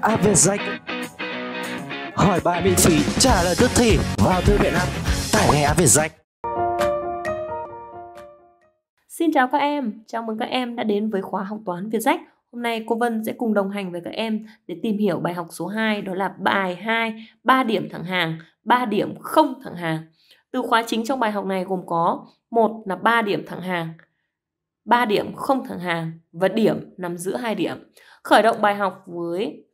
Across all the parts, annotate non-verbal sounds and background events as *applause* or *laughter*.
app về danh hỏi bài miễn phí trả lời tức thì vào thư viện học tải ngay app về danh Xin chào các em, chào mừng các em đã đến với khóa học toán Việt Rách. Hôm nay cô Vân sẽ cùng đồng hành với các em để tìm hiểu bài học số 2 đó là bài 2 3 điểm thẳng hàng, 3 điểm không thẳng hàng. Từ khóa chính trong bài học này gồm có một là 3 điểm thẳng hàng, 3 điểm không thẳng hàng và điểm nằm giữa hai điểm. Khởi động bài học với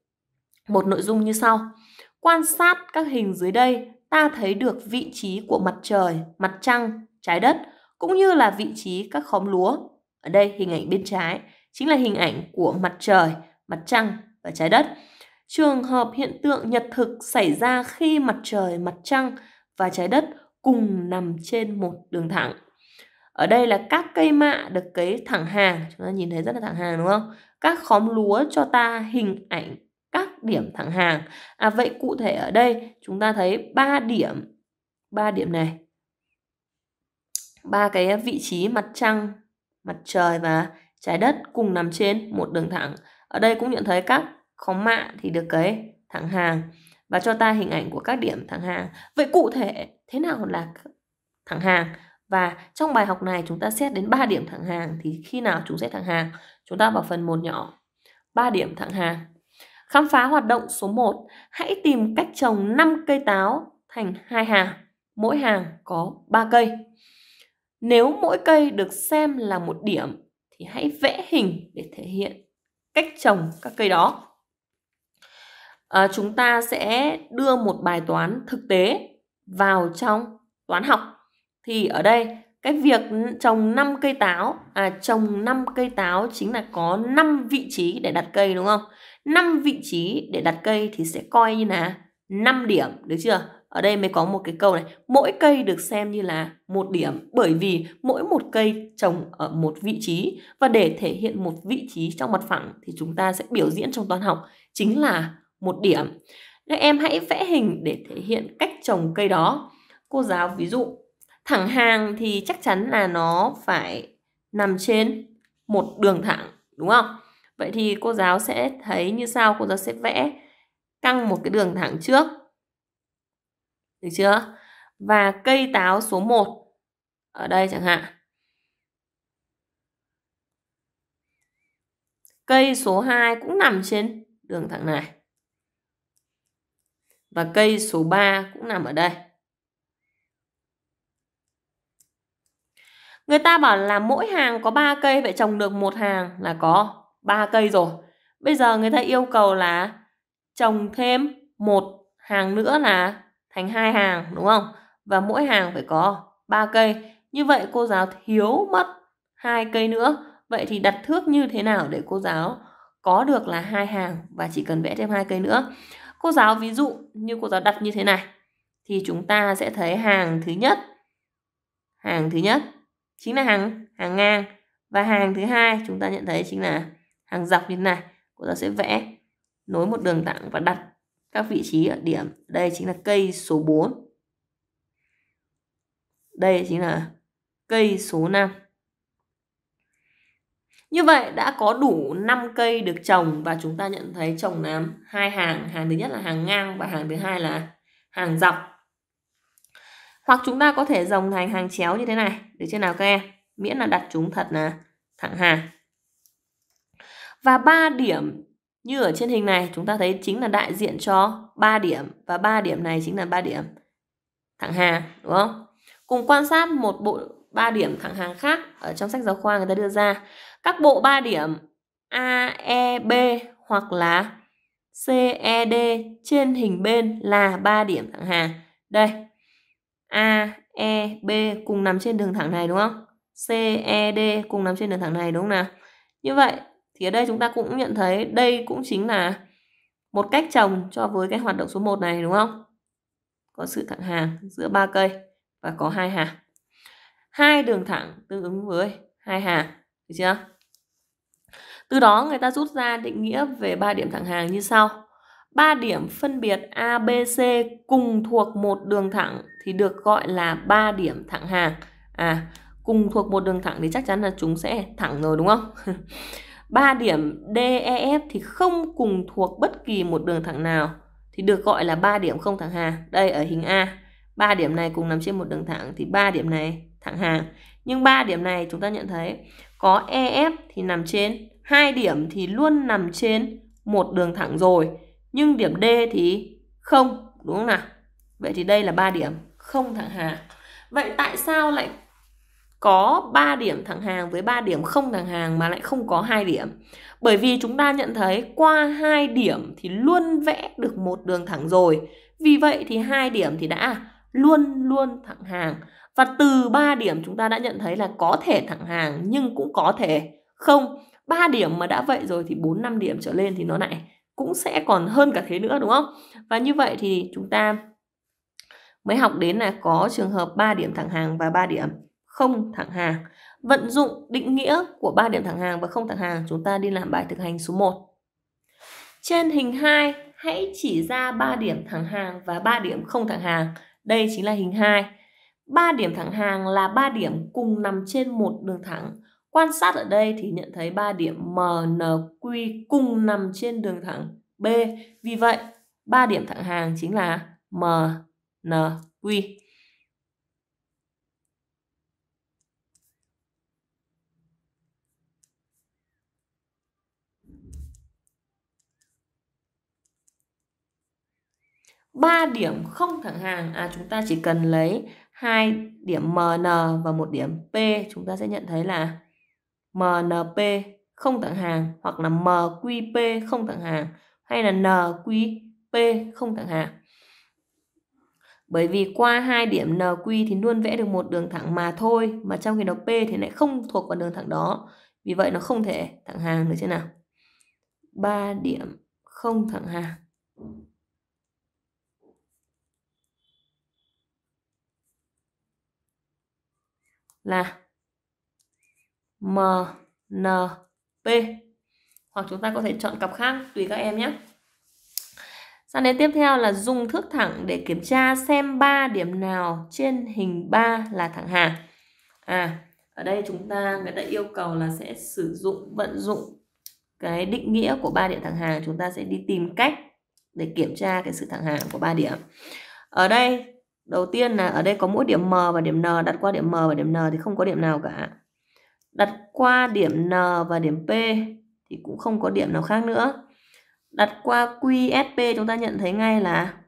một nội dung như sau. Quan sát các hình dưới đây, ta thấy được vị trí của mặt trời, mặt trăng, trái đất cũng như là vị trí các khóm lúa. Ở đây hình ảnh bên trái chính là hình ảnh của mặt trời, mặt trăng và trái đất. Trường hợp hiện tượng nhật thực xảy ra khi mặt trời, mặt trăng và trái đất cùng nằm trên một đường thẳng. Ở đây là các cây mạ được cấy thẳng hàng, chúng ta nhìn thấy rất là thẳng hàng đúng không? các khóm lúa cho ta hình ảnh các ừ. điểm thẳng hàng. À vậy cụ thể ở đây chúng ta thấy ba điểm ba điểm này. Ba cái vị trí mặt trăng, mặt trời và trái đất cùng nằm trên một đường thẳng. Ở đây cũng nhận thấy các khóm mạ thì được cái thẳng hàng và cho ta hình ảnh của các điểm thẳng hàng. Vậy cụ thể thế nào là thẳng hàng? Và trong bài học này chúng ta xét đến 3 điểm thẳng hàng thì khi nào chúng xét thẳng hàng? Chúng ta vào phần 1 nhỏ. 3 điểm thẳng hàng. Khám phá hoạt động số 1, hãy tìm cách trồng 5 cây táo thành hai hàng, mỗi hàng có 3 cây. Nếu mỗi cây được xem là một điểm thì hãy vẽ hình để thể hiện cách trồng các cây đó. À, chúng ta sẽ đưa một bài toán thực tế vào trong toán học thì ở đây cái việc trồng 5 cây táo à trồng 5 cây táo chính là có 5 vị trí để đặt cây đúng không? 5 vị trí để đặt cây thì sẽ coi như là 5 điểm được chưa? Ở đây mới có một cái câu này, mỗi cây được xem như là một điểm bởi vì mỗi một cây trồng ở một vị trí và để thể hiện một vị trí trong mặt phẳng thì chúng ta sẽ biểu diễn trong toán học chính là một điểm. Các em hãy vẽ hình để thể hiện cách trồng cây đó. Cô giáo ví dụ thẳng hàng thì chắc chắn là nó phải nằm trên một đường thẳng đúng không vậy thì cô giáo sẽ thấy như sau cô giáo sẽ vẽ căng một cái đường thẳng trước được chưa và cây táo số 1 ở đây chẳng hạn cây số 2 cũng nằm trên đường thẳng này và cây số 3 cũng nằm ở đây Người ta bảo là mỗi hàng có 3 cây vậy trồng được một hàng là có 3 cây rồi. Bây giờ người ta yêu cầu là trồng thêm một hàng nữa là thành hai hàng đúng không? Và mỗi hàng phải có 3 cây. Như vậy cô giáo thiếu mất hai cây nữa. Vậy thì đặt thước như thế nào để cô giáo có được là hai hàng và chỉ cần vẽ thêm hai cây nữa. Cô giáo ví dụ như cô giáo đặt như thế này thì chúng ta sẽ thấy hàng thứ nhất hàng thứ nhất chính là hàng hàng ngang và hàng thứ hai chúng ta nhận thấy chính là hàng dọc như thế này Chúng ta sẽ vẽ nối một đường thẳng và đặt các vị trí ở điểm đây chính là cây số 4 đây chính là cây số 5 như vậy đã có đủ 5 cây được trồng và chúng ta nhận thấy trồng làm hai hàng, hàng thứ nhất là hàng ngang và hàng thứ hai là hàng dọc. Hoặc chúng ta có thể dòng thành hàng chéo như thế này. Được chưa nào các em? Miễn là đặt chúng thật là thẳng hàng. Và ba điểm như ở trên hình này chúng ta thấy chính là đại diện cho ba điểm và ba điểm này chính là ba điểm thẳng hàng đúng không? Cùng quan sát một bộ ba điểm thẳng hàng khác ở trong sách giáo khoa người ta đưa ra. Các bộ ba điểm A, E, B hoặc là C, E, D trên hình bên là ba điểm thẳng hàng. Đây, A, E, B cùng nằm trên đường thẳng này đúng không? C, E, D cùng nằm trên đường thẳng này đúng không nào? Như vậy thì ở đây chúng ta cũng nhận thấy đây cũng chính là một cách trồng cho với cái hoạt động số 1 này đúng không? Có sự thẳng hàng giữa ba cây và có hai hàng. Hai đường thẳng tương ứng với hai hàng, được chưa? Từ đó người ta rút ra định nghĩa về ba điểm thẳng hàng như sau ba điểm phân biệt a b c cùng thuộc một đường thẳng thì được gọi là ba điểm thẳng hàng. À, cùng thuộc một đường thẳng thì chắc chắn là chúng sẽ thẳng rồi đúng không? *laughs* ba điểm DEF thì không cùng thuộc bất kỳ một đường thẳng nào thì được gọi là ba điểm không thẳng hàng. Đây ở hình A, ba điểm này cùng nằm trên một đường thẳng thì ba điểm này thẳng hàng. Nhưng ba điểm này chúng ta nhận thấy có EF thì nằm trên hai điểm thì luôn nằm trên một đường thẳng rồi nhưng điểm D thì không đúng không nào vậy thì đây là ba điểm không thẳng hàng vậy tại sao lại có 3 điểm thẳng hàng với 3 điểm không thẳng hàng mà lại không có hai điểm. Bởi vì chúng ta nhận thấy qua hai điểm thì luôn vẽ được một đường thẳng rồi. Vì vậy thì hai điểm thì đã luôn luôn thẳng hàng. Và từ 3 điểm chúng ta đã nhận thấy là có thể thẳng hàng nhưng cũng có thể không. 3 điểm mà đã vậy rồi thì 4 5 điểm trở lên thì nó lại cũng sẽ còn hơn cả thế nữa đúng không? Và như vậy thì chúng ta mới học đến là có trường hợp 3 điểm thẳng hàng và 3 điểm không thẳng hàng. Vận dụng định nghĩa của 3 điểm thẳng hàng và không thẳng hàng chúng ta đi làm bài thực hành số 1. Trên hình 2, hãy chỉ ra 3 điểm thẳng hàng và 3 điểm không thẳng hàng. Đây chính là hình 2. 3 điểm thẳng hàng là 3 điểm cùng nằm trên một đường thẳng Quan sát ở đây thì nhận thấy ba điểm M, N, Q cùng nằm trên đường thẳng B. Vì vậy, ba điểm thẳng hàng chính là M, N, Q. ba điểm không thẳng hàng à chúng ta chỉ cần lấy hai điểm MN và một điểm P chúng ta sẽ nhận thấy là MNP không thẳng hàng hoặc là MQP không thẳng hàng hay là NQP không thẳng hàng. Bởi vì qua hai điểm NQ thì luôn vẽ được một đường thẳng mà thôi, mà trong khi đó P thì lại không thuộc vào đường thẳng đó. Vì vậy nó không thể thẳng hàng được chứ nào. 3 điểm không thẳng hàng. Là M, N, P. Hoặc chúng ta có thể chọn cặp khác tùy các em nhé. Sang đến tiếp theo là dùng thước thẳng để kiểm tra xem 3 điểm nào trên hình 3 là thẳng hàng. À, ở đây chúng ta người ta yêu cầu là sẽ sử dụng vận dụng cái định nghĩa của ba điểm thẳng hàng chúng ta sẽ đi tìm cách để kiểm tra cái sự thẳng hàng của ba điểm. Ở đây đầu tiên là ở đây có mỗi điểm M và điểm N đặt qua điểm M và điểm N thì không có điểm nào cả đặt qua điểm N và điểm P thì cũng không có điểm nào khác nữa. Đặt qua QSP chúng ta nhận thấy ngay là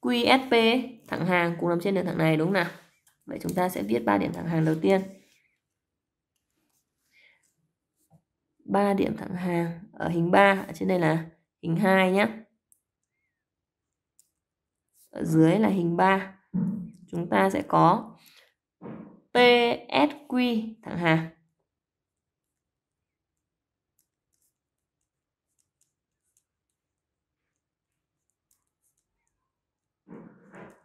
QSP thẳng hàng cùng nằm trên đường thẳng này đúng không nào? Vậy chúng ta sẽ viết ba điểm thẳng hàng đầu tiên. ba điểm thẳng hàng ở hình 3, ở trên đây là hình 2 nhé. Ở dưới là hình 3. Chúng ta sẽ có PSQ thẳng hàng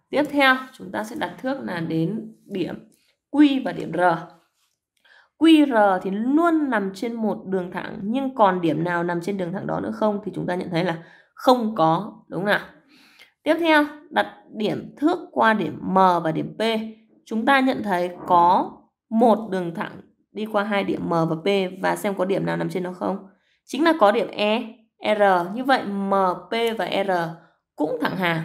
Tiếp theo chúng ta sẽ đặt thước là đến điểm Q và điểm R. QR thì luôn nằm trên một đường thẳng nhưng còn điểm nào nằm trên đường thẳng đó nữa không thì chúng ta nhận thấy là không có đúng không nào. Tiếp theo đặt điểm thước qua điểm M và điểm P chúng ta nhận thấy có một đường thẳng đi qua hai điểm M và P và xem có điểm nào nằm trên nó không. Chính là có điểm E, R. Như vậy M, P và R cũng thẳng hàng.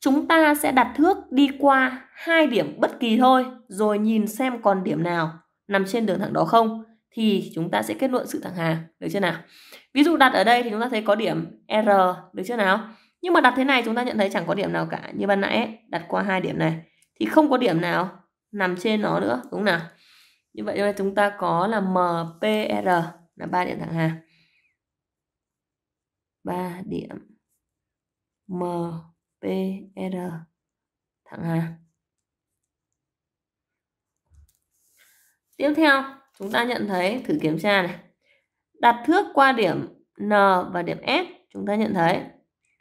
Chúng ta sẽ đặt thước đi qua hai điểm bất kỳ thôi, rồi nhìn xem còn điểm nào nằm trên đường thẳng đó không thì chúng ta sẽ kết luận sự thẳng hàng, được chưa nào? Ví dụ đặt ở đây thì chúng ta thấy có điểm R, được chưa nào? Nhưng mà đặt thế này chúng ta nhận thấy chẳng có điểm nào cả. Như ban nãy đặt qua hai điểm này thì không có điểm nào nằm trên nó nữa đúng không nào như vậy đây chúng ta có là MPR là ba điểm thẳng hàng ba điểm MPR thẳng hàng tiếp theo chúng ta nhận thấy thử kiểm tra này đặt thước qua điểm N và điểm S chúng ta nhận thấy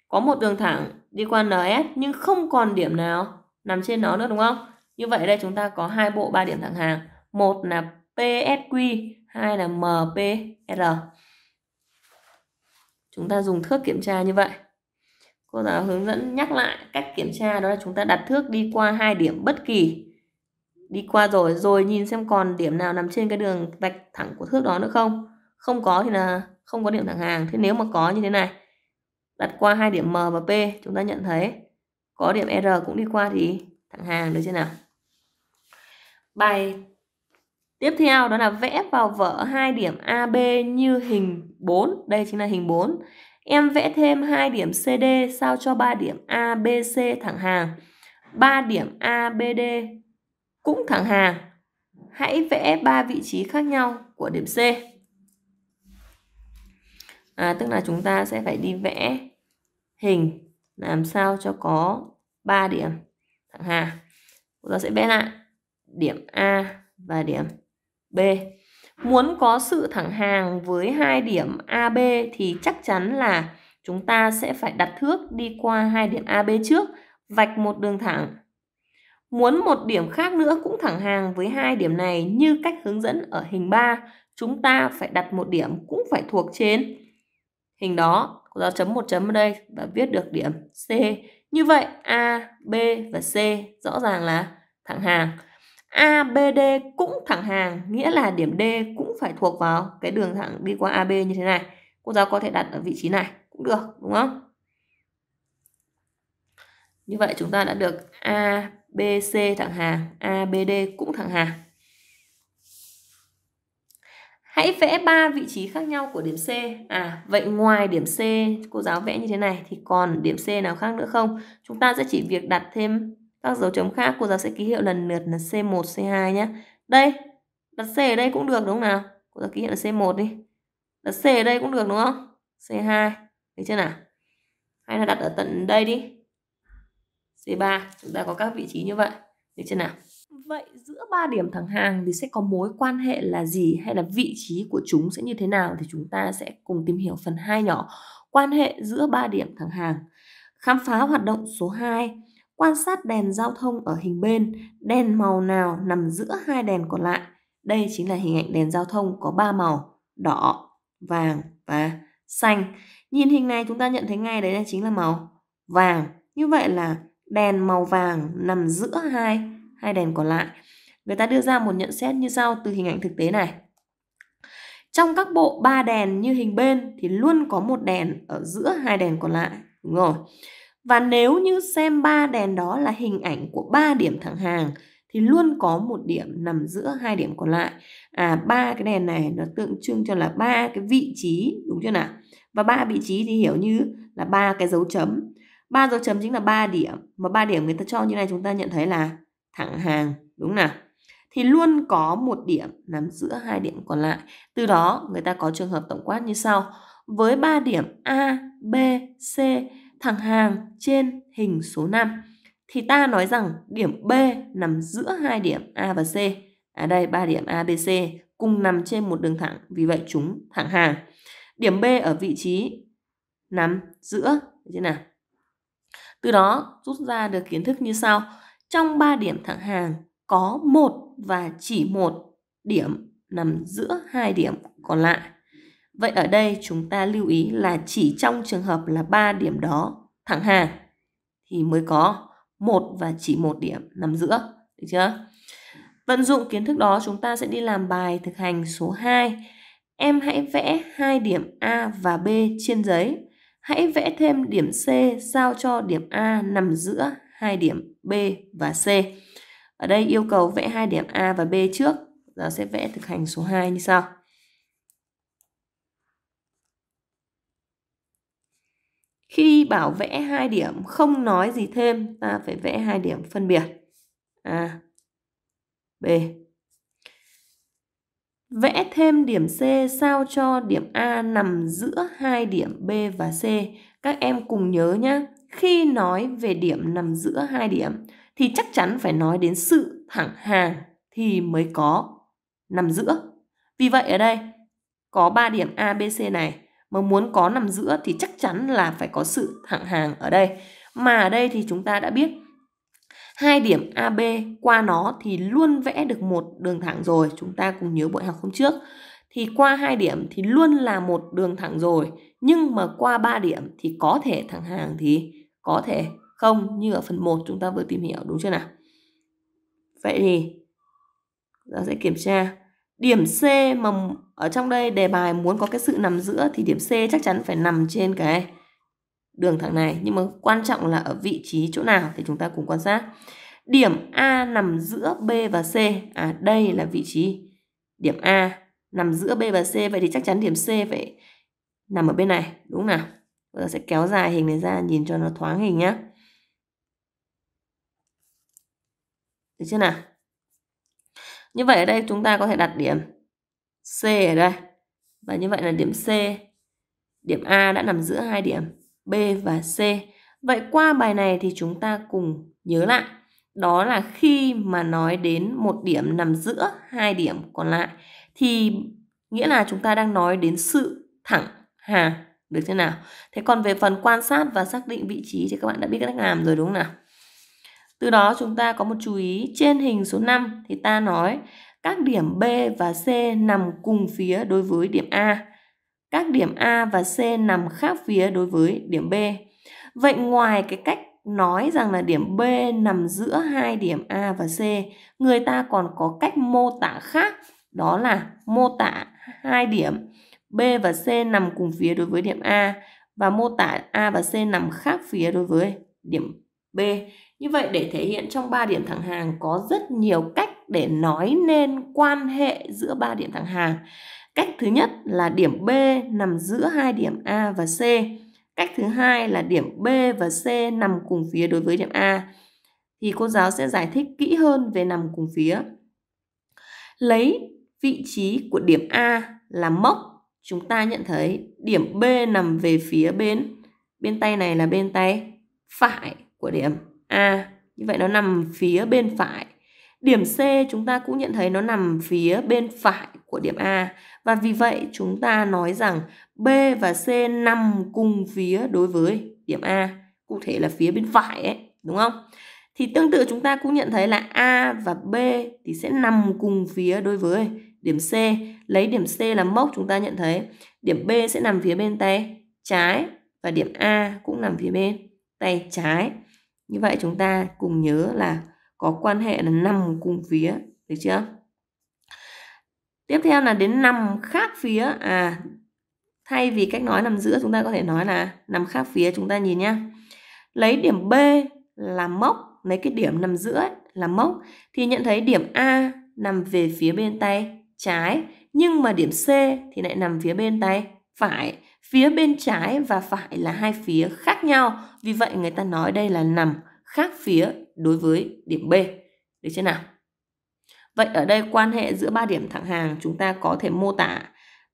có một đường thẳng đi qua NS nhưng không còn điểm nào nằm trên nó nữa đúng không? Như vậy đây chúng ta có hai bộ ba điểm thẳng hàng. Một là PSQ, hai là MPR. Chúng ta dùng thước kiểm tra như vậy. Cô giáo hướng dẫn nhắc lại cách kiểm tra đó là chúng ta đặt thước đi qua hai điểm bất kỳ. Đi qua rồi, rồi nhìn xem còn điểm nào nằm trên cái đường vạch thẳng của thước đó nữa không. Không có thì là không có điểm thẳng hàng. Thế nếu mà có như thế này, đặt qua hai điểm M và P, chúng ta nhận thấy có điểm R cũng đi qua thì thẳng hàng được chưa nào bài tiếp theo đó là vẽ vào vở hai điểm AB như hình 4 đây chính là hình 4 em vẽ thêm hai điểm CD sao cho ba điểm ABC thẳng hàng ba điểm ABD cũng thẳng hàng hãy vẽ ba vị trí khác nhau của điểm C à, tức là chúng ta sẽ phải đi vẽ hình làm sao cho có 3 điểm thẳng hàng chúng ta sẽ vẽ lại điểm A và điểm B muốn có sự thẳng hàng với hai điểm AB thì chắc chắn là chúng ta sẽ phải đặt thước đi qua hai điểm AB trước vạch một đường thẳng Muốn một điểm khác nữa cũng thẳng hàng với hai điểm này như cách hướng dẫn ở hình 3, chúng ta phải đặt một điểm cũng phải thuộc trên hình đó do chấm một chấm ở đây và viết được điểm C. Như vậy A, B và C rõ ràng là thẳng hàng. A, B, D cũng thẳng hàng, nghĩa là điểm D cũng phải thuộc vào cái đường thẳng đi qua AB như thế này. Cô giáo có thể đặt ở vị trí này cũng được, đúng không? Như vậy chúng ta đã được A, B, C thẳng hàng, A, B, D cũng thẳng hàng. Hãy vẽ 3 vị trí khác nhau của điểm C. À, vậy ngoài điểm C cô giáo vẽ như thế này thì còn điểm C nào khác nữa không? Chúng ta sẽ chỉ việc đặt thêm các dấu chấm khác. Cô giáo sẽ ký hiệu lần lượt là C1, C2 nhé. Đây, đặt C ở đây cũng được đúng không nào? Cô giáo ký hiệu là C1 đi. Đặt C ở đây cũng được đúng không? C2, thấy chưa nào? Hay là đặt ở tận đây đi. C3, chúng ta có các vị trí như vậy. Được chưa nào? Vậy giữa ba điểm thẳng hàng thì sẽ có mối quan hệ là gì hay là vị trí của chúng sẽ như thế nào thì chúng ta sẽ cùng tìm hiểu phần 2 nhỏ. Quan hệ giữa ba điểm thẳng hàng. Khám phá hoạt động số 2. Quan sát đèn giao thông ở hình bên, đèn màu nào nằm giữa hai đèn còn lại. Đây chính là hình ảnh đèn giao thông có 3 màu: đỏ, vàng và xanh. Nhìn hình này chúng ta nhận thấy ngay đấy là chính là màu vàng. Như vậy là đèn màu vàng nằm giữa hai hai đèn còn lại. Người ta đưa ra một nhận xét như sau từ hình ảnh thực tế này. Trong các bộ ba đèn như hình bên thì luôn có một đèn ở giữa hai đèn còn lại. Đúng rồi. Và nếu như xem ba đèn đó là hình ảnh của ba điểm thẳng hàng thì luôn có một điểm nằm giữa hai điểm còn lại. À ba cái đèn này nó tượng trưng cho là ba cái vị trí đúng chưa nào? Và ba vị trí thì hiểu như là ba cái dấu chấm. Ba dấu chấm chính là ba điểm mà ba điểm người ta cho như này chúng ta nhận thấy là thẳng hàng đúng nào thì luôn có một điểm nằm giữa hai điểm còn lại từ đó người ta có trường hợp tổng quát như sau với ba điểm A, B, C thẳng hàng trên hình số 5 thì ta nói rằng điểm B nằm giữa hai điểm A và C. À đây ba điểm A B C cùng nằm trên một đường thẳng, vì vậy chúng thẳng hàng. Điểm B ở vị trí nằm giữa như thế nào? Từ đó rút ra được kiến thức như sau. Trong ba điểm thẳng hàng có một và chỉ một điểm nằm giữa hai điểm còn lại. Vậy ở đây chúng ta lưu ý là chỉ trong trường hợp là ba điểm đó thẳng hàng thì mới có một và chỉ một điểm nằm giữa, được chưa? Vận dụng kiến thức đó chúng ta sẽ đi làm bài thực hành số 2. Em hãy vẽ hai điểm A và B trên giấy. Hãy vẽ thêm điểm C sao cho điểm A nằm giữa hai điểm B và C. Ở đây yêu cầu vẽ hai điểm A và B trước. Giờ sẽ vẽ thực hành số 2 như sau. Khi bảo vẽ hai điểm không nói gì thêm, ta phải vẽ hai điểm phân biệt. A, B. Vẽ thêm điểm C sao cho điểm A nằm giữa hai điểm B và C. Các em cùng nhớ nhé khi nói về điểm nằm giữa hai điểm thì chắc chắn phải nói đến sự thẳng hàng thì mới có nằm giữa. Vì vậy ở đây có 3 điểm A, B, C này mà muốn có nằm giữa thì chắc chắn là phải có sự thẳng hàng ở đây. Mà ở đây thì chúng ta đã biết hai điểm AB qua nó thì luôn vẽ được một đường thẳng rồi. Chúng ta cùng nhớ buổi học hôm trước. Thì qua hai điểm thì luôn là một đường thẳng rồi, nhưng mà qua ba điểm thì có thể thẳng hàng thì có thể không như ở phần 1 chúng ta vừa tìm hiểu đúng chưa nào? Vậy thì ta sẽ kiểm tra điểm C mà ở trong đây đề bài muốn có cái sự nằm giữa thì điểm C chắc chắn phải nằm trên cái đường thẳng này nhưng mà quan trọng là ở vị trí chỗ nào thì chúng ta cùng quan sát. Điểm A nằm giữa B và C. À đây là vị trí điểm A nằm giữa B và C vậy thì chắc chắn điểm C phải nằm ở bên này đúng không nào? Chúng ta sẽ kéo dài hình này ra nhìn cho nó thoáng hình nhá. Được chưa nào? Như vậy ở đây chúng ta có thể đặt điểm C ở đây. Và như vậy là điểm C, điểm A đã nằm giữa hai điểm B và C. Vậy qua bài này thì chúng ta cùng nhớ lại đó là khi mà nói đến một điểm nằm giữa hai điểm còn lại thì nghĩa là chúng ta đang nói đến sự thẳng hàng được thế nào? Thế còn về phần quan sát và xác định vị trí thì các bạn đã biết cách làm rồi đúng không nào? Từ đó chúng ta có một chú ý trên hình số 5 thì ta nói các điểm B và C nằm cùng phía đối với điểm A. Các điểm A và C nằm khác phía đối với điểm B. Vậy ngoài cái cách nói rằng là điểm B nằm giữa hai điểm A và C, người ta còn có cách mô tả khác đó là mô tả hai điểm B và C nằm cùng phía đối với điểm A và mô tả A và C nằm khác phía đối với điểm B. Như vậy để thể hiện trong ba điểm thẳng hàng có rất nhiều cách để nói nên quan hệ giữa ba điểm thẳng hàng. Cách thứ nhất là điểm B nằm giữa hai điểm A và C. Cách thứ hai là điểm B và C nằm cùng phía đối với điểm A. Thì cô giáo sẽ giải thích kỹ hơn về nằm cùng phía. Lấy vị trí của điểm A là mốc chúng ta nhận thấy điểm B nằm về phía bên bên tay này là bên tay phải của điểm A. Như vậy nó nằm phía bên phải. Điểm C chúng ta cũng nhận thấy nó nằm phía bên phải của điểm A và vì vậy chúng ta nói rằng B và C nằm cùng phía đối với điểm A, cụ thể là phía bên phải ấy, đúng không? Thì tương tự chúng ta cũng nhận thấy là A và B thì sẽ nằm cùng phía đối với điểm C. Lấy điểm C làm mốc chúng ta nhận thấy điểm B sẽ nằm phía bên tay trái và điểm A cũng nằm phía bên tay trái. Như vậy chúng ta cùng nhớ là có quan hệ là nằm cùng phía, được chưa? Tiếp theo là đến nằm khác phía à thay vì cách nói nằm giữa chúng ta có thể nói là nằm khác phía chúng ta nhìn nhá. Lấy điểm B là mốc, lấy cái điểm nằm giữa ấy, là mốc thì nhận thấy điểm A nằm về phía bên tay trái, nhưng mà điểm C thì lại nằm phía bên tay phải. Phía bên trái và phải là hai phía khác nhau, vì vậy người ta nói đây là nằm khác phía đối với điểm B. Được chưa nào? Vậy ở đây quan hệ giữa ba điểm thẳng hàng chúng ta có thể mô tả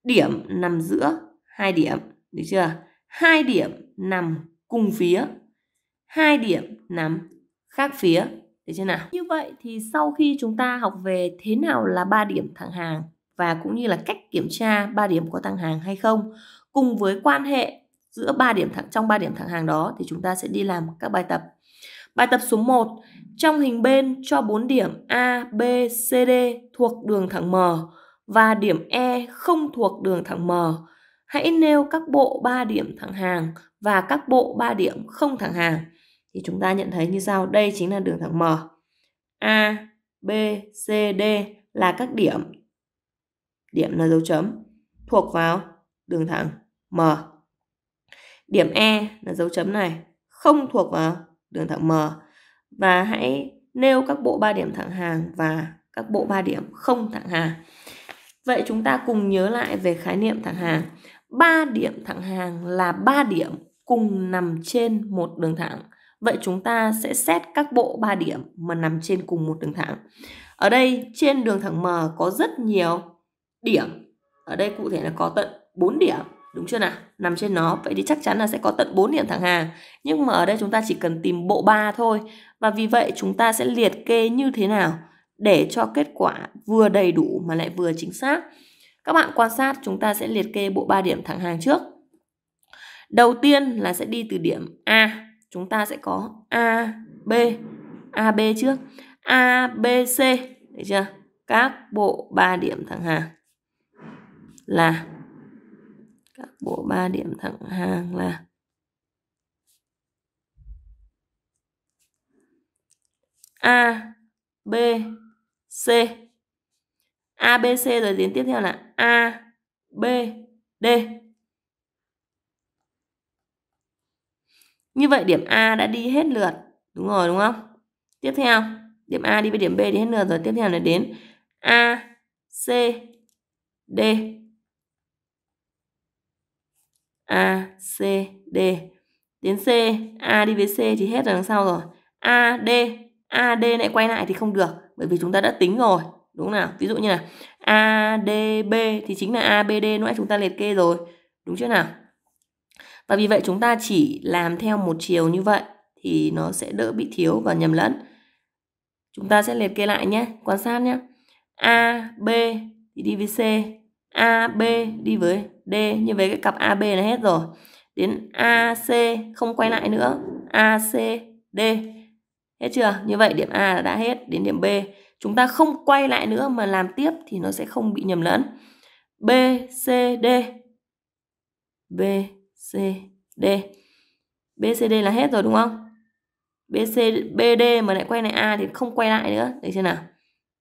điểm nằm giữa hai điểm, được chưa? Hai điểm nằm cùng phía, hai điểm nằm khác phía được chưa nào? Như vậy thì sau khi chúng ta học về thế nào là 3 điểm thẳng hàng và cũng như là cách kiểm tra 3 điểm có thẳng hàng hay không, cùng với quan hệ giữa 3 điểm thẳng trong 3 điểm thẳng hàng đó thì chúng ta sẽ đi làm các bài tập. Bài tập số 1, trong hình bên cho 4 điểm A, B, C, D thuộc đường thẳng M và điểm E không thuộc đường thẳng M. Hãy nêu các bộ 3 điểm thẳng hàng và các bộ 3 điểm không thẳng hàng thì chúng ta nhận thấy như sau đây chính là đường thẳng m a b c d là các điểm điểm là dấu chấm thuộc vào đường thẳng m điểm e là dấu chấm này không thuộc vào đường thẳng m và hãy nêu các bộ ba điểm thẳng hàng và các bộ ba điểm không thẳng hàng vậy chúng ta cùng nhớ lại về khái niệm thẳng hàng ba điểm thẳng hàng là ba điểm cùng nằm trên một đường thẳng Vậy chúng ta sẽ xét các bộ 3 điểm mà nằm trên cùng một đường thẳng. Ở đây trên đường thẳng M có rất nhiều điểm. Ở đây cụ thể là có tận 4 điểm. Đúng chưa nào? Nằm trên nó. Vậy thì chắc chắn là sẽ có tận 4 điểm thẳng hàng. Nhưng mà ở đây chúng ta chỉ cần tìm bộ 3 thôi. Và vì vậy chúng ta sẽ liệt kê như thế nào để cho kết quả vừa đầy đủ mà lại vừa chính xác. Các bạn quan sát chúng ta sẽ liệt kê bộ 3 điểm thẳng hàng trước. Đầu tiên là sẽ đi từ điểm A chúng ta sẽ có A, B, A, B trước. A, B, C, thấy chưa? Các bộ 3 điểm thẳng hàng là các bộ 3 điểm thẳng hàng là A, B, C. A, B, C rồi đến tiếp theo là A, B, D. Như vậy điểm A đã đi hết lượt. Đúng rồi đúng không? Tiếp theo, điểm A đi với điểm B đi hết lượt rồi. Tiếp theo là đến A, C, D. A, C, D. Đến C, A đi với C thì hết rồi đằng sau rồi. A, D, A, D lại quay lại thì không được. Bởi vì chúng ta đã tính rồi. Đúng nào? Ví dụ như là A, D, B thì chính là A, B, D. Nãy chúng ta liệt kê rồi. Đúng chưa nào? và vì vậy chúng ta chỉ làm theo một chiều như vậy thì nó sẽ đỡ bị thiếu và nhầm lẫn chúng ta sẽ liệt kê lại nhé quan sát nhé a b thì đi với c a b đi với d như vậy cái cặp a b là hết rồi đến a c không quay lại nữa a c d hết chưa như vậy điểm a đã hết đến điểm b chúng ta không quay lại nữa mà làm tiếp thì nó sẽ không bị nhầm lẫn b c d b C, D. B, C, D là hết rồi đúng không? B, C, B, D mà lại quay lại A thì không quay lại nữa. Được chưa nào?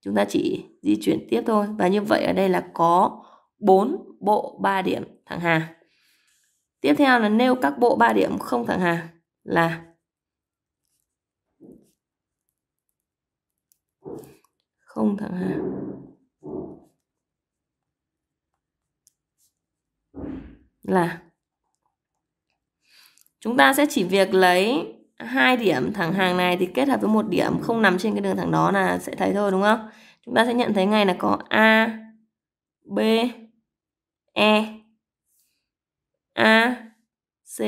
Chúng ta chỉ di chuyển tiếp thôi. Và như vậy ở đây là có 4 bộ 3 điểm thẳng hàng. Tiếp theo là nêu các bộ 3 điểm không thẳng hàng là không thẳng hàng. Là Chúng ta sẽ chỉ việc lấy hai điểm thẳng hàng này thì kết hợp với một điểm không nằm trên cái đường thẳng đó là sẽ thấy thôi đúng không? Chúng ta sẽ nhận thấy ngay là có A, B, E, A, C,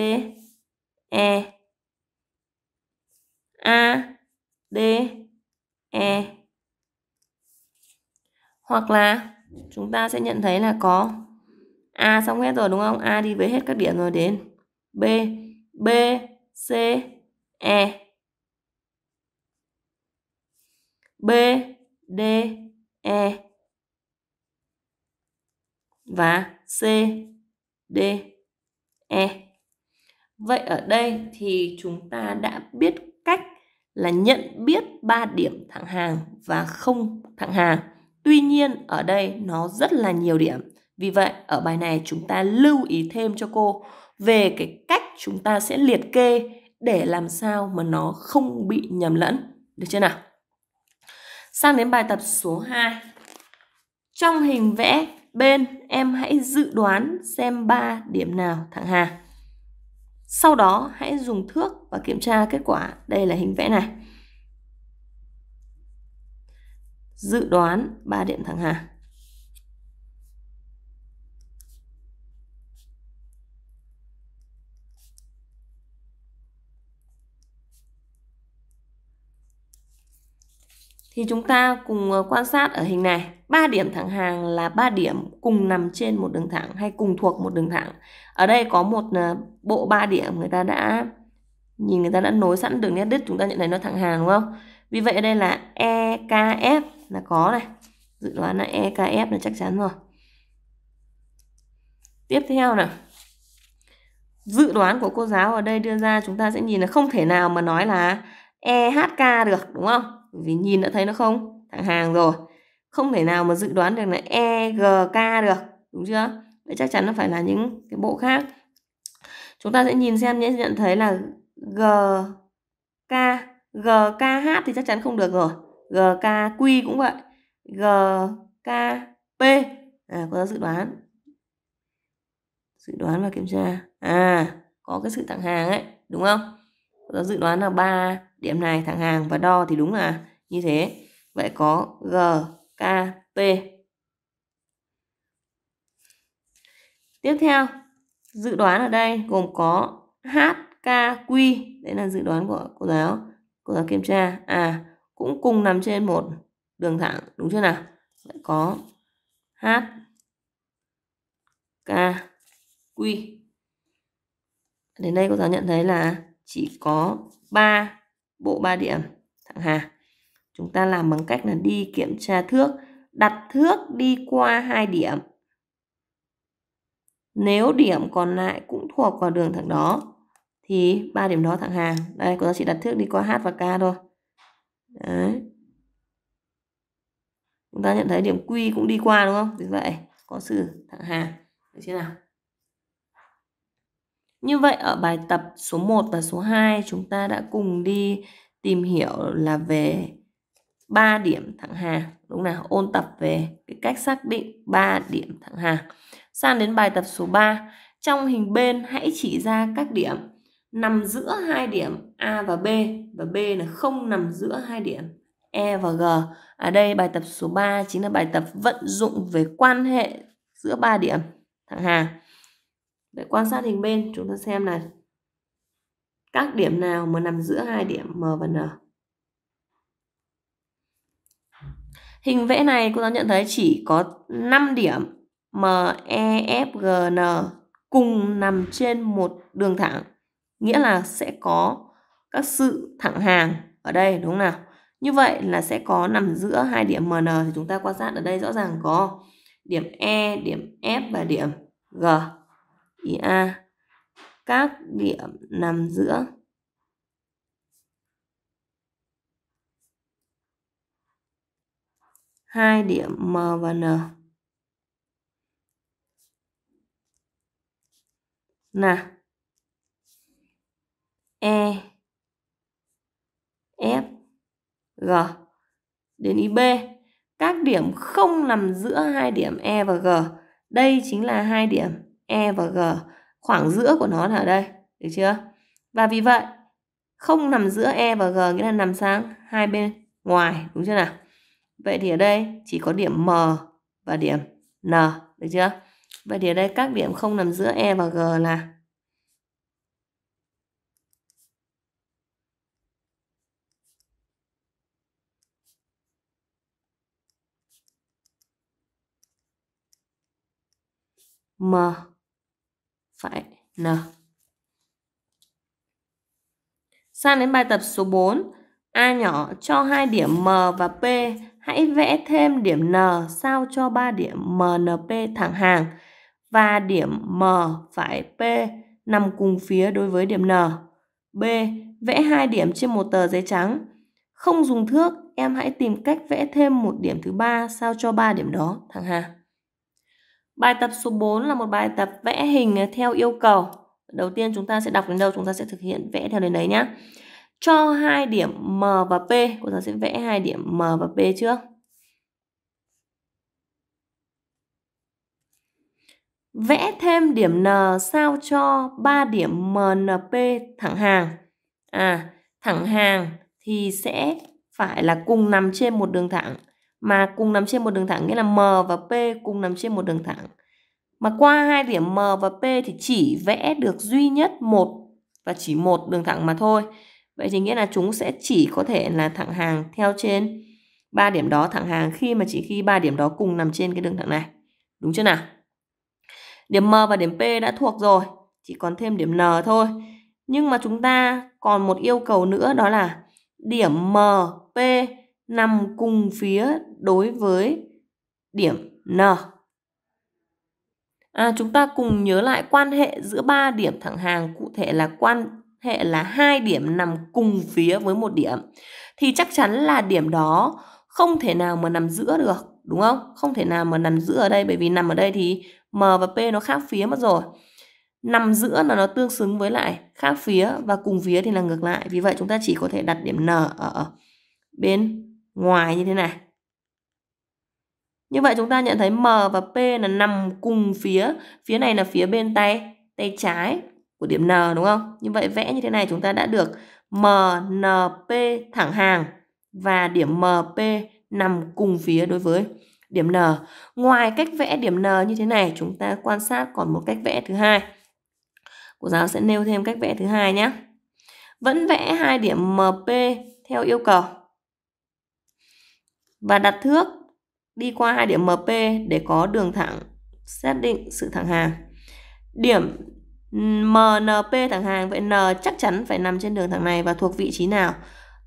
E, A, D, E. Hoặc là chúng ta sẽ nhận thấy là có A xong hết rồi đúng không? A đi với hết các điểm rồi đến B B, C, E. B, D, E. Và C, D, E. Vậy ở đây thì chúng ta đã biết cách là nhận biết 3 điểm thẳng hàng và không thẳng hàng. Tuy nhiên ở đây nó rất là nhiều điểm. Vì vậy ở bài này chúng ta lưu ý thêm cho cô về cái cách chúng ta sẽ liệt kê để làm sao mà nó không bị nhầm lẫn. Được chưa nào? Sang đến bài tập số 2. Trong hình vẽ bên, em hãy dự đoán xem 3 điểm nào thẳng hàng. Sau đó hãy dùng thước và kiểm tra kết quả. Đây là hình vẽ này. Dự đoán 3 điểm thẳng hàng. thì chúng ta cùng ờ, quan sát ở hình này ba điểm thẳng hàng là ba điểm cùng nằm trên một đường thẳng hay cùng thuộc một đường thẳng ở đây có một ờ, bộ ba điểm người ta đã nhìn người ta đã nối sẵn đường nét đứt chúng ta nhận thấy nó thẳng hàng đúng không vì vậy ở đây là EKF là có này dự đoán là EKF là chắc chắn rồi tiếp theo nào dự đoán của cô giáo ở đây đưa ra chúng ta sẽ nhìn là không thể nào mà nói là EHK được đúng không vì nhìn đã thấy nó không thẳng hàng rồi không thể nào mà dự đoán được là e g k được đúng chưa vậy chắc chắn nó phải là những cái bộ khác chúng ta sẽ nhìn xem nhé nhận thấy là g k g k h thì chắc chắn không được rồi g k q cũng vậy g k p à có dự đoán dự đoán và kiểm tra à có cái sự thẳng hàng ấy đúng không có dự đoán là ba điểm này thẳng hàng và đo thì đúng là như thế vậy có g tiếp theo dự đoán ở đây gồm có hkq. k đấy là dự đoán của cô giáo cô giáo kiểm tra à cũng cùng nằm trên một đường thẳng đúng chưa nào vậy có hkq. đến đây cô giáo nhận thấy là chỉ có 3 bộ 3 điểm thẳng hà chúng ta làm bằng cách là đi kiểm tra thước đặt thước đi qua hai điểm nếu điểm còn lại cũng thuộc vào đường thẳng đó thì ba điểm đó thẳng hàng đây cô giáo chỉ đặt thước đi qua h và k thôi đấy chúng ta nhận thấy điểm q cũng đi qua đúng không vì vậy có sự thẳng hàng được chưa nào như vậy ở bài tập số 1 và số 2 chúng ta đã cùng đi tìm hiểu là về 3 điểm thẳng hàng. Đúng nào? Ôn tập về cái cách xác định 3 điểm thẳng hàng. Sang đến bài tập số 3. Trong hình bên hãy chỉ ra các điểm nằm giữa hai điểm A và B và B là không nằm giữa hai điểm E và G. Ở à đây bài tập số 3 chính là bài tập vận dụng về quan hệ giữa ba điểm thẳng hàng vậy quan sát hình bên chúng ta xem này các điểm nào mà nằm giữa hai điểm m và n hình vẽ này cô giáo nhận thấy chỉ có 5 điểm m e f g n cùng nằm trên một đường thẳng nghĩa là sẽ có các sự thẳng hàng ở đây đúng không nào như vậy là sẽ có nằm giữa hai điểm M N thì chúng ta quan sát ở đây rõ ràng có điểm e điểm f và điểm g ý A các điểm nằm giữa hai điểm M và N. Nào. E F G đến ý Các điểm không nằm giữa hai điểm E và G. Đây chính là hai điểm E và G. Khoảng giữa của nó là ở đây. Được chưa? Và vì vậy, không nằm giữa E và G nghĩa là nằm sang hai bên ngoài. Đúng chưa nào? Vậy thì ở đây chỉ có điểm M và điểm N. Được chưa? Vậy thì ở đây các điểm không nằm giữa E và G là M phải n. Sang đến bài tập số 4, A nhỏ cho hai điểm M và P, hãy vẽ thêm điểm N sao cho ba điểm MNP thẳng hàng và điểm M phải P nằm cùng phía đối với điểm N. B. Vẽ hai điểm trên một tờ giấy trắng. Không dùng thước, em hãy tìm cách vẽ thêm một điểm thứ ba sao cho ba điểm đó thẳng hàng. Bài tập số 4 là một bài tập vẽ hình theo yêu cầu. Đầu tiên chúng ta sẽ đọc đến đâu chúng ta sẽ thực hiện vẽ theo đến đấy nhé. Cho hai điểm M và P, cô giáo sẽ vẽ hai điểm M và P trước. Vẽ thêm điểm N sao cho 3 điểm MNP thẳng hàng. À, thẳng hàng thì sẽ phải là cùng nằm trên một đường thẳng mà cùng nằm trên một đường thẳng nghĩa là M và P cùng nằm trên một đường thẳng. Mà qua hai điểm M và P thì chỉ vẽ được duy nhất một và chỉ một đường thẳng mà thôi. Vậy thì nghĩa là chúng sẽ chỉ có thể là thẳng hàng theo trên ba điểm đó thẳng hàng khi mà chỉ khi ba điểm đó cùng nằm trên cái đường thẳng này. Đúng chưa nào? Điểm M và điểm P đã thuộc rồi, chỉ còn thêm điểm N thôi. Nhưng mà chúng ta còn một yêu cầu nữa đó là điểm M, P nằm cùng phía đối với điểm N. À, chúng ta cùng nhớ lại quan hệ giữa ba điểm thẳng hàng cụ thể là quan hệ là hai điểm nằm cùng phía với một điểm thì chắc chắn là điểm đó không thể nào mà nằm giữa được đúng không? Không thể nào mà nằm giữa ở đây bởi vì nằm ở đây thì M và P nó khác phía mất rồi. Nằm giữa là nó tương xứng với lại khác phía và cùng phía thì là ngược lại. Vì vậy chúng ta chỉ có thể đặt điểm N ở bên ngoài như thế này. Như vậy chúng ta nhận thấy M và P là nằm cùng phía, phía này là phía bên tay, tay trái của điểm N đúng không? Như vậy vẽ như thế này chúng ta đã được MNP thẳng hàng và điểm MP nằm cùng phía đối với điểm N. Ngoài cách vẽ điểm N như thế này, chúng ta quan sát còn một cách vẽ thứ hai. Cô giáo sẽ nêu thêm cách vẽ thứ hai nhé. Vẫn vẽ hai điểm MP theo yêu cầu và đặt thước đi qua hai điểm MP để có đường thẳng xác định sự thẳng hàng. Điểm MNP thẳng hàng vậy N chắc chắn phải nằm trên đường thẳng này và thuộc vị trí nào?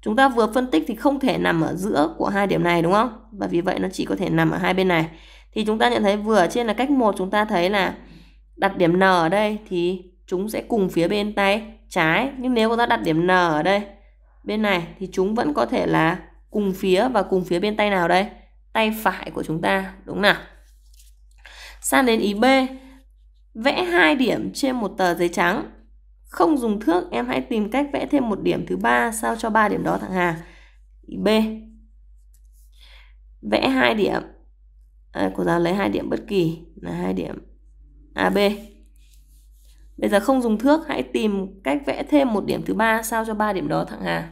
Chúng ta vừa phân tích thì không thể nằm ở giữa của hai điểm này đúng không? Và vì vậy nó chỉ có thể nằm ở hai bên này. Thì chúng ta nhận thấy vừa trên là cách một chúng ta thấy là đặt điểm N ở đây thì chúng sẽ cùng phía bên tay trái. Nhưng nếu chúng ta đặt điểm N ở đây bên này thì chúng vẫn có thể là cùng phía và cùng phía bên tay nào đây? Tay phải của chúng ta, đúng nào? Sang đến ý B, vẽ hai điểm trên một tờ giấy trắng. Không dùng thước, em hãy tìm cách vẽ thêm một điểm thứ ba sao cho ba điểm đó thẳng hàng. Ý B. Vẽ hai điểm. À, cô giáo lấy hai điểm bất kỳ là hai điểm AB. Bây giờ không dùng thước, hãy tìm cách vẽ thêm một điểm thứ ba sao cho ba điểm đó thẳng hàng.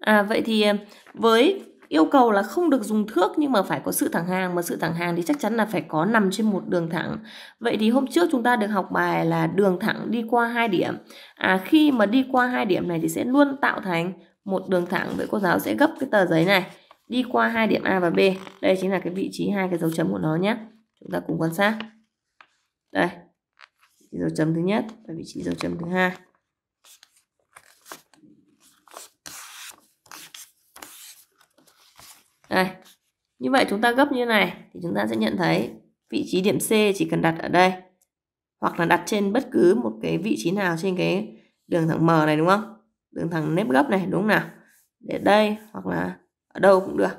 À, vậy thì ờ, với yêu cầu là không được dùng thước nhưng mà phải có sự thẳng hàng mà sự thẳng hàng thì chắc chắn là phải có nằm trên một đường thẳng vậy thì hôm trước chúng ta được học bài là đường thẳng đi qua hai điểm à khi mà đi qua hai điểm này thì sẽ luôn tạo thành một đường thẳng vậy cô giáo sẽ gấp cái tờ giấy này đi qua hai điểm a và b đây chính là cái vị trí hai cái dấu chấm của nó nhé chúng ta cùng quan sát đây dấu chấm thứ nhất và vị trí dấu chấm thứ hai đây như vậy chúng ta gấp như này thì chúng ta sẽ nhận thấy vị trí điểm C chỉ cần đặt ở đây hoặc là đặt trên bất cứ một cái vị trí nào trên cái đường thẳng M này đúng không? Đường thẳng nếp gấp này đúng không nào? Để đây hoặc là ở đâu cũng được.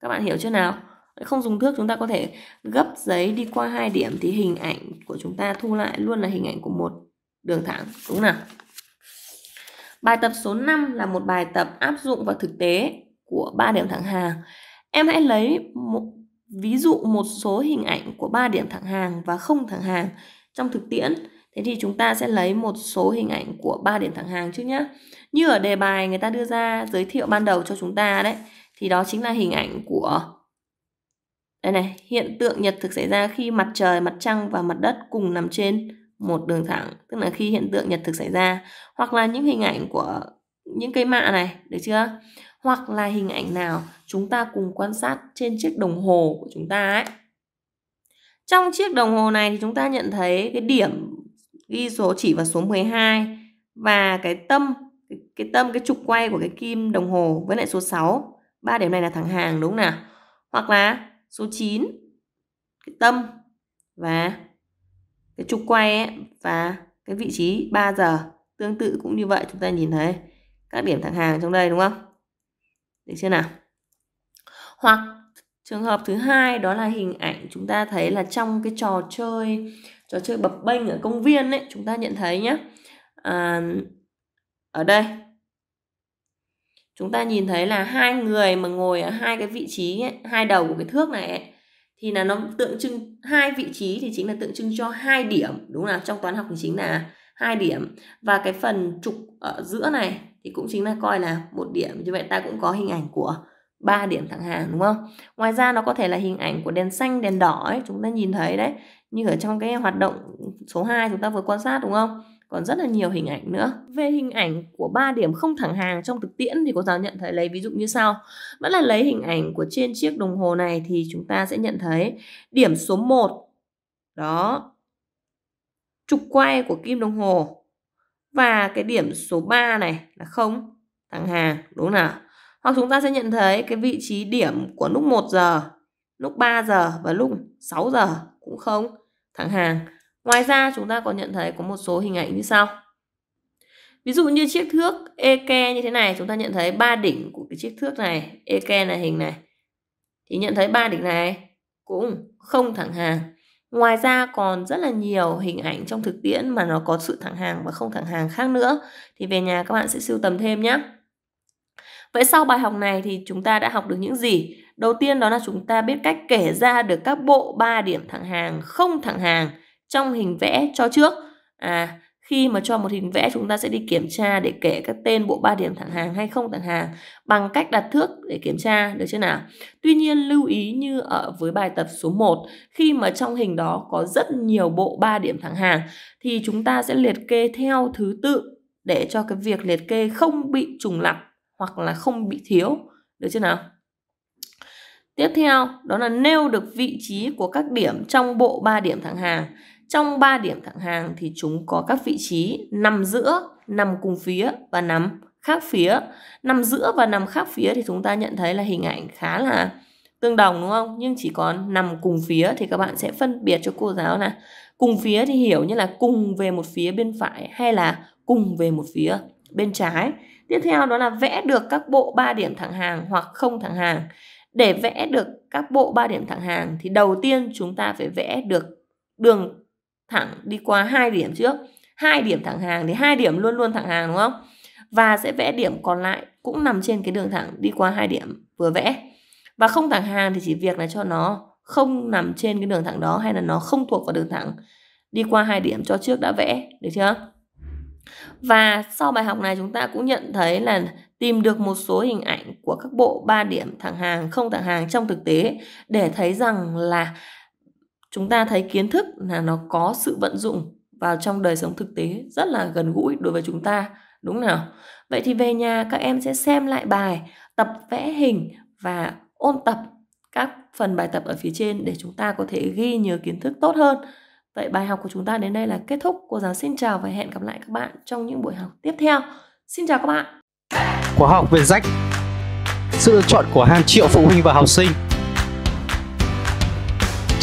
Các bạn hiểu chưa nào? Không dùng thước chúng ta có thể gấp giấy đi qua hai điểm thì hình ảnh của chúng ta thu lại luôn là hình ảnh của một đường thẳng đúng nào? Bài tập số 5 là một bài tập áp dụng vào thực tế của ba điểm thẳng hàng. Em hãy lấy một ví dụ một số hình ảnh của ba điểm thẳng hàng và không thẳng hàng trong thực tiễn. Thế thì chúng ta sẽ lấy một số hình ảnh của ba điểm thẳng hàng trước nhá Như ở đề bài người ta đưa ra giới thiệu ban đầu cho chúng ta đấy thì đó chính là hình ảnh của đây này, hiện tượng nhật thực xảy ra khi mặt trời, mặt trăng và mặt đất cùng nằm trên một đường thẳng, tức là khi hiện tượng nhật thực xảy ra, hoặc là những hình ảnh của những cây mạ này, được chưa? hoặc là hình ảnh nào chúng ta cùng quan sát trên chiếc đồng hồ của chúng ta ấy. Trong chiếc đồng hồ này thì chúng ta nhận thấy cái điểm ghi số chỉ vào số 12 và cái tâm cái, cái tâm cái trục quay của cái kim đồng hồ với lại số 6. Ba điểm này là thẳng hàng đúng không nào? Hoặc là số 9 cái tâm và cái trục quay ấy, và cái vị trí 3 giờ tương tự cũng như vậy chúng ta nhìn thấy các điểm thẳng hàng trong đây đúng không? được chưa nào hoặc trường hợp thứ hai đó là hình ảnh chúng ta thấy là trong cái trò chơi trò chơi bập bênh ở công viên ấy chúng ta nhận thấy nhé à, ở đây chúng ta nhìn thấy là hai người mà ngồi ở hai cái vị trí ấy, hai đầu của cái thước này ấy, thì là nó tượng trưng hai vị trí thì chính là tượng trưng cho hai điểm đúng là trong toán học thì chính là hai điểm và cái phần trục ở giữa này thì cũng chính là coi là một điểm như vậy ta cũng có hình ảnh của ba điểm thẳng hàng đúng không ngoài ra nó có thể là hình ảnh của đèn xanh đèn đỏ ấy chúng ta nhìn thấy đấy như ở trong cái hoạt động số 2 chúng ta vừa quan sát đúng không còn rất là nhiều hình ảnh nữa về hình ảnh của ba điểm không thẳng hàng trong thực tiễn thì cô giáo nhận thấy lấy ví dụ như sau vẫn là lấy hình ảnh của trên chiếc đồng hồ này thì chúng ta sẽ nhận thấy điểm số 1 đó trục quay của kim đồng hồ và cái điểm số 3 này là không thẳng hàng đúng không nào hoặc chúng ta sẽ nhận thấy cái vị trí điểm của lúc 1 giờ lúc 3 giờ và lúc 6 giờ cũng không thẳng hàng ngoài ra chúng ta còn nhận thấy có một số hình ảnh như sau ví dụ như chiếc thước eke như thế này chúng ta nhận thấy ba đỉnh của cái chiếc thước này eke là hình này thì nhận thấy ba đỉnh này cũng không thẳng hàng ngoài ra còn rất là nhiều hình ảnh trong thực tiễn mà nó có sự thẳng hàng và không thẳng hàng khác nữa thì về nhà các bạn sẽ sưu tầm thêm nhé vậy sau bài học này thì chúng ta đã học được những gì đầu tiên đó là chúng ta biết cách kể ra được các bộ ba điểm thẳng hàng không thẳng hàng trong hình vẽ cho trước à khi mà cho một hình vẽ chúng ta sẽ đi kiểm tra để kể các tên bộ ba điểm thẳng hàng hay không thẳng hàng bằng cách đặt thước để kiểm tra được chưa nào. Tuy nhiên lưu ý như ở với bài tập số 1 khi mà trong hình đó có rất nhiều bộ ba điểm thẳng hàng thì chúng ta sẽ liệt kê theo thứ tự để cho cái việc liệt kê không bị trùng lặp hoặc là không bị thiếu được chưa nào. Tiếp theo đó là nêu được vị trí của các điểm trong bộ ba điểm thẳng hàng trong 3 điểm thẳng hàng thì chúng có các vị trí nằm giữa, nằm cùng phía và nằm khác phía. Nằm giữa và nằm khác phía thì chúng ta nhận thấy là hình ảnh khá là tương đồng đúng không? Nhưng chỉ còn nằm cùng phía thì các bạn sẽ phân biệt cho cô giáo là cùng phía thì hiểu như là cùng về một phía bên phải hay là cùng về một phía bên trái. Tiếp theo đó là vẽ được các bộ 3 điểm thẳng hàng hoặc không thẳng hàng. Để vẽ được các bộ 3 điểm thẳng hàng thì đầu tiên chúng ta phải vẽ được đường thẳng đi qua hai điểm trước hai điểm thẳng hàng thì hai điểm luôn luôn thẳng hàng đúng không và sẽ vẽ điểm còn lại cũng nằm trên cái đường thẳng đi qua hai điểm vừa vẽ và không thẳng hàng thì chỉ việc là cho nó không nằm trên cái đường thẳng đó hay là nó không thuộc vào đường thẳng đi qua hai điểm cho trước đã vẽ được chưa và sau bài học này chúng ta cũng nhận thấy là tìm được một số hình ảnh của các bộ ba điểm thẳng hàng, không thẳng hàng trong thực tế để thấy rằng là chúng ta thấy kiến thức là nó có sự vận dụng vào trong đời sống thực tế rất là gần gũi đối với chúng ta đúng nào vậy thì về nhà các em sẽ xem lại bài tập vẽ hình và ôn tập các phần bài tập ở phía trên để chúng ta có thể ghi nhớ kiến thức tốt hơn vậy bài học của chúng ta đến đây là kết thúc cô giáo xin chào và hẹn gặp lại các bạn trong những buổi học tiếp theo xin chào các bạn khóa học về rách sự lựa chọn của hàng triệu phụ huynh và học sinh